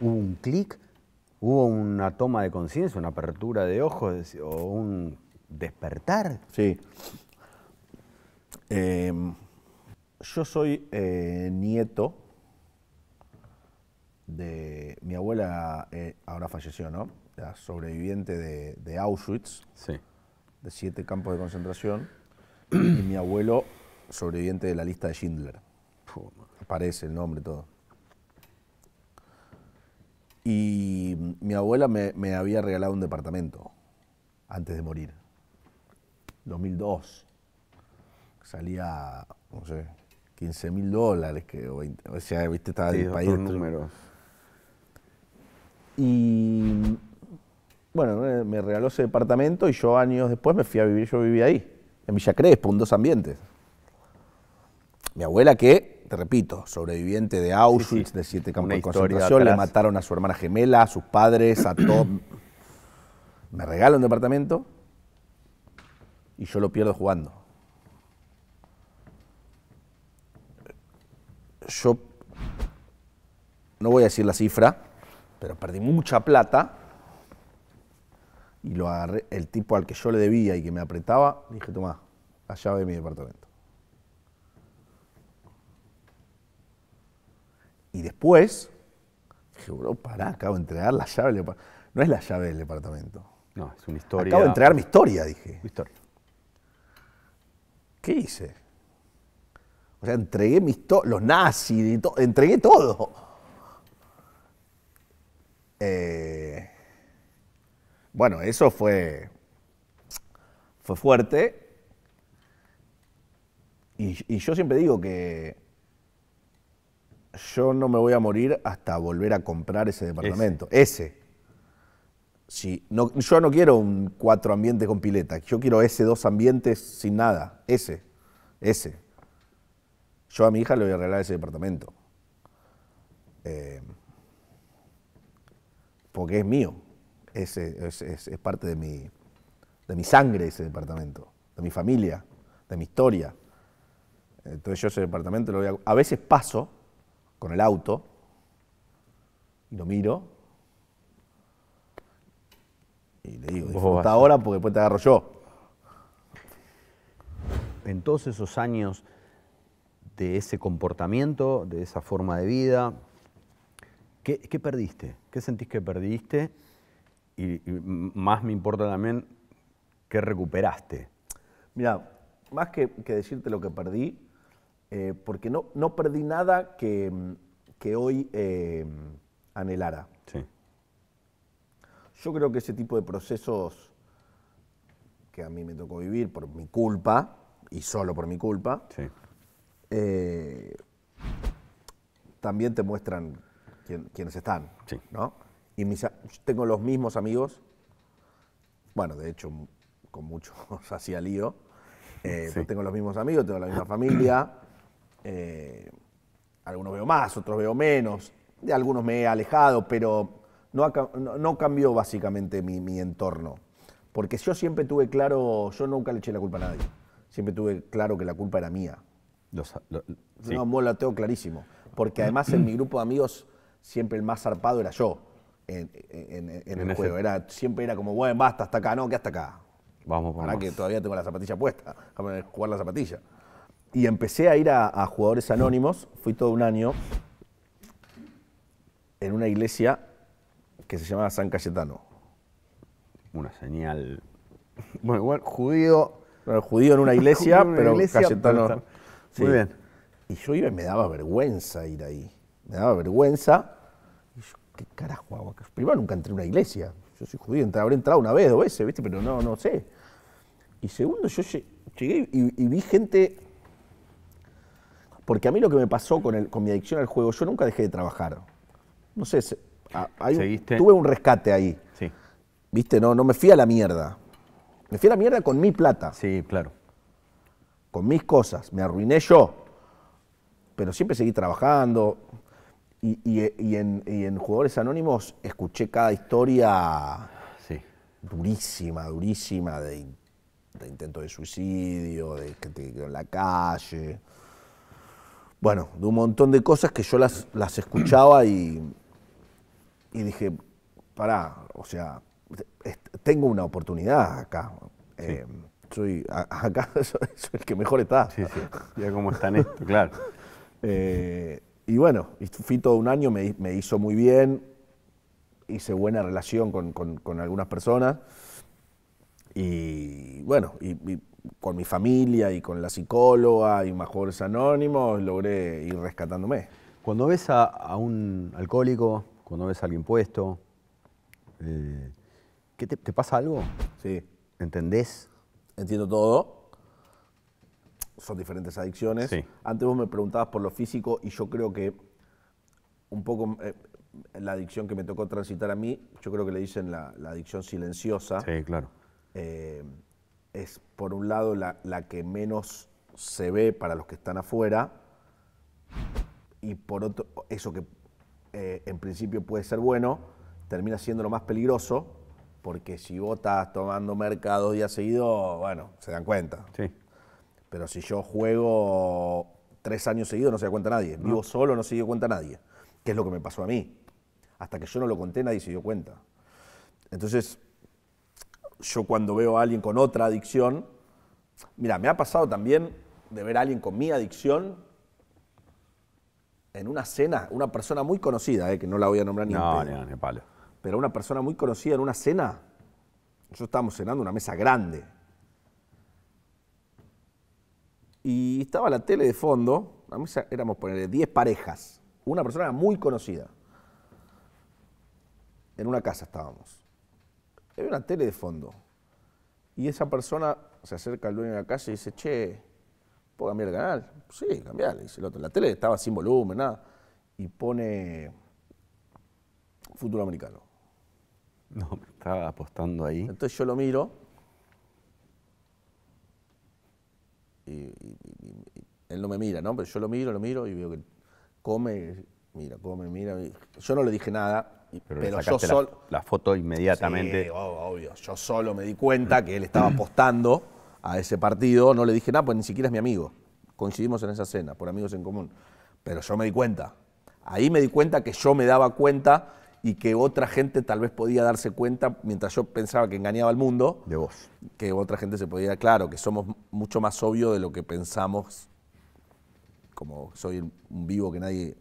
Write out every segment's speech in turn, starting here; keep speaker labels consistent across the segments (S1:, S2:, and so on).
S1: hubo un clic, hubo una toma de conciencia, una apertura de ojos o un despertar. Sí.
S2: Em, yo soy eh, nieto de mi abuela, eh, ahora falleció, ¿no? sobreviviente de, Auschwitz, de siete campos de concentración, y mi abuelo, sobreviviente de la lista de Schindler. Aparece el nombre todo. Y mi abuela me, había regalado un departamento antes de morir. 2002. Salía, no sé, 15 mil dólares, o, sea, viste, estaba el país. números. Y bueno, eh, me regaló ese departamento y yo años después me fui a vivir, yo viví ahí, en Villa Crespo, en dos ambientes. Mi abuela que te repito, sobreviviente de Auschwitz, de siete campos de concentración, le mataron a su hermana gemela, a sus padres, a todo. Me regalan un departamento y yo lo pierdo jugando. Yo no voy a decir la cifra, pero perdí mucha plata y lo el tipo al que yo le debía y que me apretaba, dije, toma, la llave de mi departamento. Y después, dije, bro, pará, acabo de entregar la llave del departamento. No es la llave del departamento. No, es una historia. Acabo de entregar mi historia, dije. Mi historia. ¿Qué hice? O sea, entregué mis los nazis, y entregué todo. Eh, bueno, eso fue, fue fuerte. y yo siempre digo que yo no me voy a morir hasta volver a comprar ese departamento. Ese. yo no quiero un cuatro ambientes con pileta, yo quiero ese dos ambientes sin nada, ese, ese. Yo a mi hija le voy a regalar ese departamento. Eh, porque es mío, Ese es, es, parte de mi, de mi sangre ese departamento, de mi familia, de mi historia. Entonces yo ese departamento lo voy a... A veces paso con el auto y lo miro. Y le digo, disfruta ahora porque después te agarro yo. En
S1: todos esos años de ese comportamiento, de esa forma de vida, ¿qué, perdiste? ¿Qué sentís que perdiste? Y, más me importa también, ¿qué recuperaste?
S2: Mira, más que decirte lo que perdí, eh, porque no, no perdí nada que, hoy eh, anhelara. Sí. Yo creo que ese tipo de procesos que a mí me tocó vivir por mi culpa, y solo por mi culpa, sí. Eh, también te muestran quiénes están. Sí. Y mis, tengo los mismos amigos, bueno, de hecho, con muchos hacía lío. tengo los mismos amigos, tengo la misma familia, Eh, algunos veo más, otros veo menos. De algunos me he alejado, pero no, no, cambió básicamente mi, entorno. Porque yo siempre tuve claro, yo nunca le eché la culpa a nadie. Siempre tuve claro que la culpa era mía. No, tengo clarísimo. Porque además en mi grupo de amigos siempre el más zarpado era yo en, el juego. Era, siempre era como, bueno, basta, hasta acá, no, que hasta acá. Vamos, Ahora que todavía tengo la zapatilla puesta, a jugar la zapatilla y empecé a ir a, Jugadores Anónimos, fui todo un año en una iglesia que se llamaba San Cayetano. Una señal.
S1: Bueno, igual judío. Bueno, judío en una iglesia, pero Cayetano.
S2: Muy bien. Y yo iba y me daba vergüenza ir ahí. Me daba vergüenza. Y yo, ¿qué carajo hago acá? Primero nunca entré a una iglesia. Yo soy judío, habré entrado una vez, dos veces, ¿viste? Pero no, no sé. Y segundo, yo llegué y vi gente porque a mí lo que me pasó con, el, con mi adicción al juego, yo nunca dejé de trabajar. No sé, tuve un rescate ahí. Sí. Viste, no, no me fui a la mierda. Me fui a la mierda con mi plata. Sí, claro. Con mis cosas. Me arruiné yo. Pero siempre seguí trabajando. Y, en, Jugadores Anónimos escuché cada historia durísima, durísima, de, intento de suicidio, de que te en la calle bueno, de un montón de cosas que yo las, las escuchaba y, y dije, pará, o sea, tengo una oportunidad acá. Eh, soy acá soy, el que mejor está. Sí, sí, ya como está esto, claro. Eh, y bueno, fui todo un año, me, me, hizo muy bien, hice buena relación con, algunas personas y bueno, y con mi familia y con la psicóloga y mejores Anónimos logré ir rescatándome. Cuando ves a, un alcohólico, cuando ves a alguien puesto, eh, ¿qué
S1: te, pasa algo?
S2: Sí. ¿Entendés? Entiendo todo. Son diferentes adicciones. Antes vos me preguntabas por lo físico y yo creo que un poco eh, la adicción que me tocó transitar a mí, yo creo que le dicen la, adicción silenciosa. Sí, claro. Eh, es por un lado la, que menos se ve para los que están afuera y por otro, eso que eh, en principio puede ser bueno, termina siendo lo más peligroso, porque si vos estás tomando mercado dos días seguidos, bueno, se dan cuenta. Sí. Pero si yo juego tres años seguidos, no se da cuenta nadie. Vivo solo, no se dio cuenta nadie. Que es lo que me pasó a mí. Hasta que yo no lo conté, nadie se dio cuenta. Entonces, yo cuando veo a alguien con otra adicción, mira, me ha pasado también de ver a alguien con mi adicción en una cena, una persona muy conocida, eh, que no la voy a nombrar ni No, ni, Pero una persona muy conocida en una cena. Nosotros estábamos cenando una mesa grande. Y estaba la tele de fondo, la mesa, éramos ponerle 10 parejas. Una persona muy conocida. En una casa estábamos. Hay una tele de fondo. Y esa persona se acerca al dueño de la casa y dice, che, ¿puedo cambiar el canal? Sí, cambiarle, dice el otro. La tele estaba sin volumen, nada. Y pone futuro americano. No, estaba apostando ahí. Entonces yo lo miro. y, él no me mira, ¿no? Pero yo lo miro, lo miro y veo que come, mira, come, mira. Yo no le dije nada, pero, yo solo.
S1: La, foto inmediatamente.
S2: obvio. Yo solo me di cuenta que él estaba apostando a ese partido. No le dije nada, pues ni siquiera es mi amigo. Coincidimos en esa cena, por amigos en común. Pero yo me di cuenta. Ahí me di cuenta que yo me daba cuenta y que otra gente tal vez podía darse cuenta, mientras yo pensaba que engañaba al mundo, de vos. Que otra gente se podía, claro, que somos mucho más obvio de lo que pensamos, como soy un vivo que nadie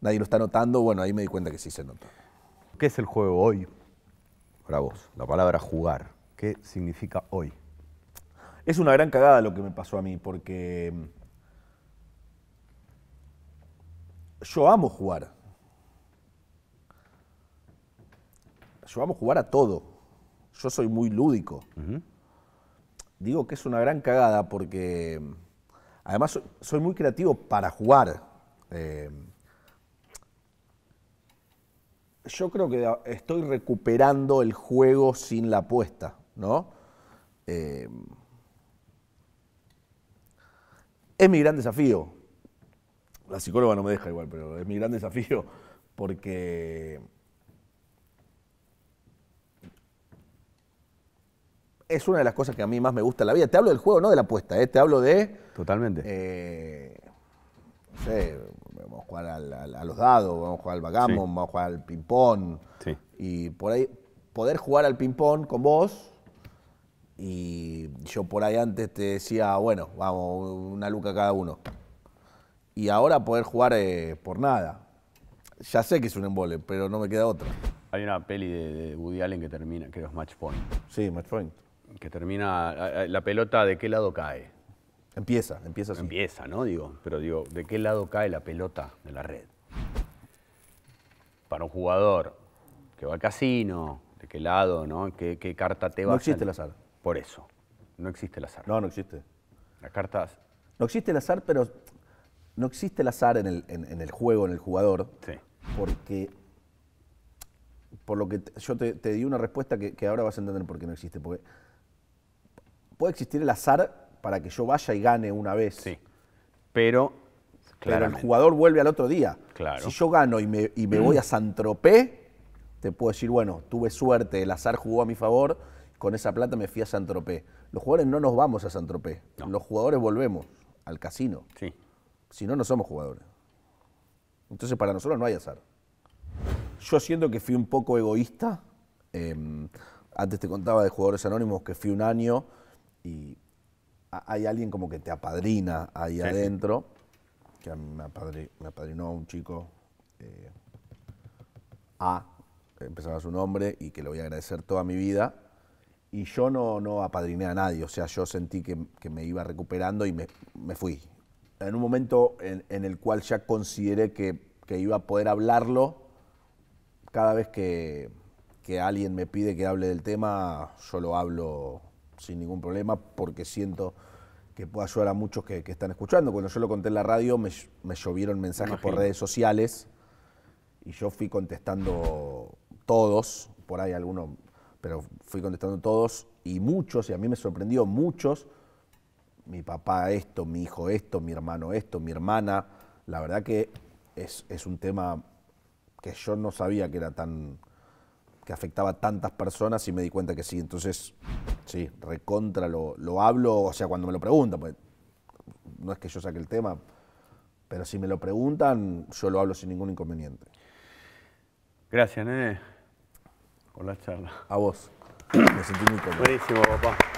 S2: nadie lo está notando, bueno, ahí me di cuenta que sí se nota ¿Qué es el juego hoy? Para vos, la palabra jugar, ¿qué significa hoy? Es una gran cagada lo que me pasó a mí, porque mm, yo amo jugar. Yo amo jugar a todo. Yo soy muy lúdico. Digo que es una gran cagada porque mm, además soy muy creativo para jugar. Eh, yo creo que estoy recuperando el juego sin la apuesta, ¿no? Eh, es mi gran desafío. La psicóloga no me deja igual, pero es mi gran desafío porque es una de las cosas que a mí más me gusta en la vida. Te hablo del juego, no de la apuesta, ¿eh? te hablo de... Totalmente. Eh, no sé, vamos a jugar a los dados, vamos a jugar al backgammon, vamos a jugar al ping-pong. Sí. Y por ahí, poder jugar al ping-pong con vos. Y yo por ahí antes te decía, bueno, vamos, una luca cada uno. Y ahora poder jugar eh, por nada. Ya sé que es un embole, pero no me queda otra. Hay una peli de, de Woody Allen que termina, creo
S1: que es Match Point. Sí, Match Point. Que termina, la pelota de qué lado cae. Empieza, empieza Empieza, ¿no? Digo, pero digo, ¿de qué lado cae la pelota de la red? Para un jugador que va al casino, ¿de qué lado, no? ¿Qué, carta te va a No existe el azar. Por eso. No existe el azar. No, no existe. Las
S2: cartas. No existe el azar, pero no existe el azar en el, juego, en el jugador. Sí. Porque. Por lo que yo te, di una respuesta que, que ahora vas a entender por qué no existe. Porque puede existir el azar para que yo vaya y gane una vez. Sí. Pero, el jugador vuelve al otro día. Claro. Si yo gano y me, voy a Santropé, te puedo decir, bueno, tuve suerte, el azar jugó a mi favor, con esa plata me fui a Santropé. Los jugadores no nos vamos a Santropé. Los jugadores volvemos al casino. Sí. Si no, no somos jugadores. Entonces, para nosotros no hay azar. Yo siento que fui un poco egoísta. Em, antes te contaba de jugadores anónimos que fui un año y hay alguien como que te apadrina ahí adentro, que me, apadrinó un chico, eh, A, empezaba su nombre, y que le voy a agradecer toda mi vida, y yo no, no apadriné a nadie, o sea, yo sentí que, me iba recuperando y me, fui. En un momento en, el cual ya consideré que, iba a poder hablarlo, cada vez que, que alguien me pide que hable del tema, yo lo hablo sin ningún problema porque siento que puedo ayudar a muchos que, están escuchando. Cuando yo lo conté en la radio me, llovieron mensajes por redes sociales y yo fui contestando todos, por ahí algunos, pero fui contestando todos y muchos, y a mí me sorprendió muchos, mi papá esto, mi hijo esto, mi hermano esto, mi hermana, la verdad que es, es un tema que yo no sabía que era tan, que afectaba a tantas personas y me di cuenta que sí, entonces Sí, recontra lo, lo hablo, o sea, cuando me lo preguntan, pues no es que yo saque el tema, pero si me lo preguntan, yo lo hablo sin ningún inconveniente.
S1: Gracias, nene, por la charla. A vos. Me sentí muy cómodo. Buenísimo, papá.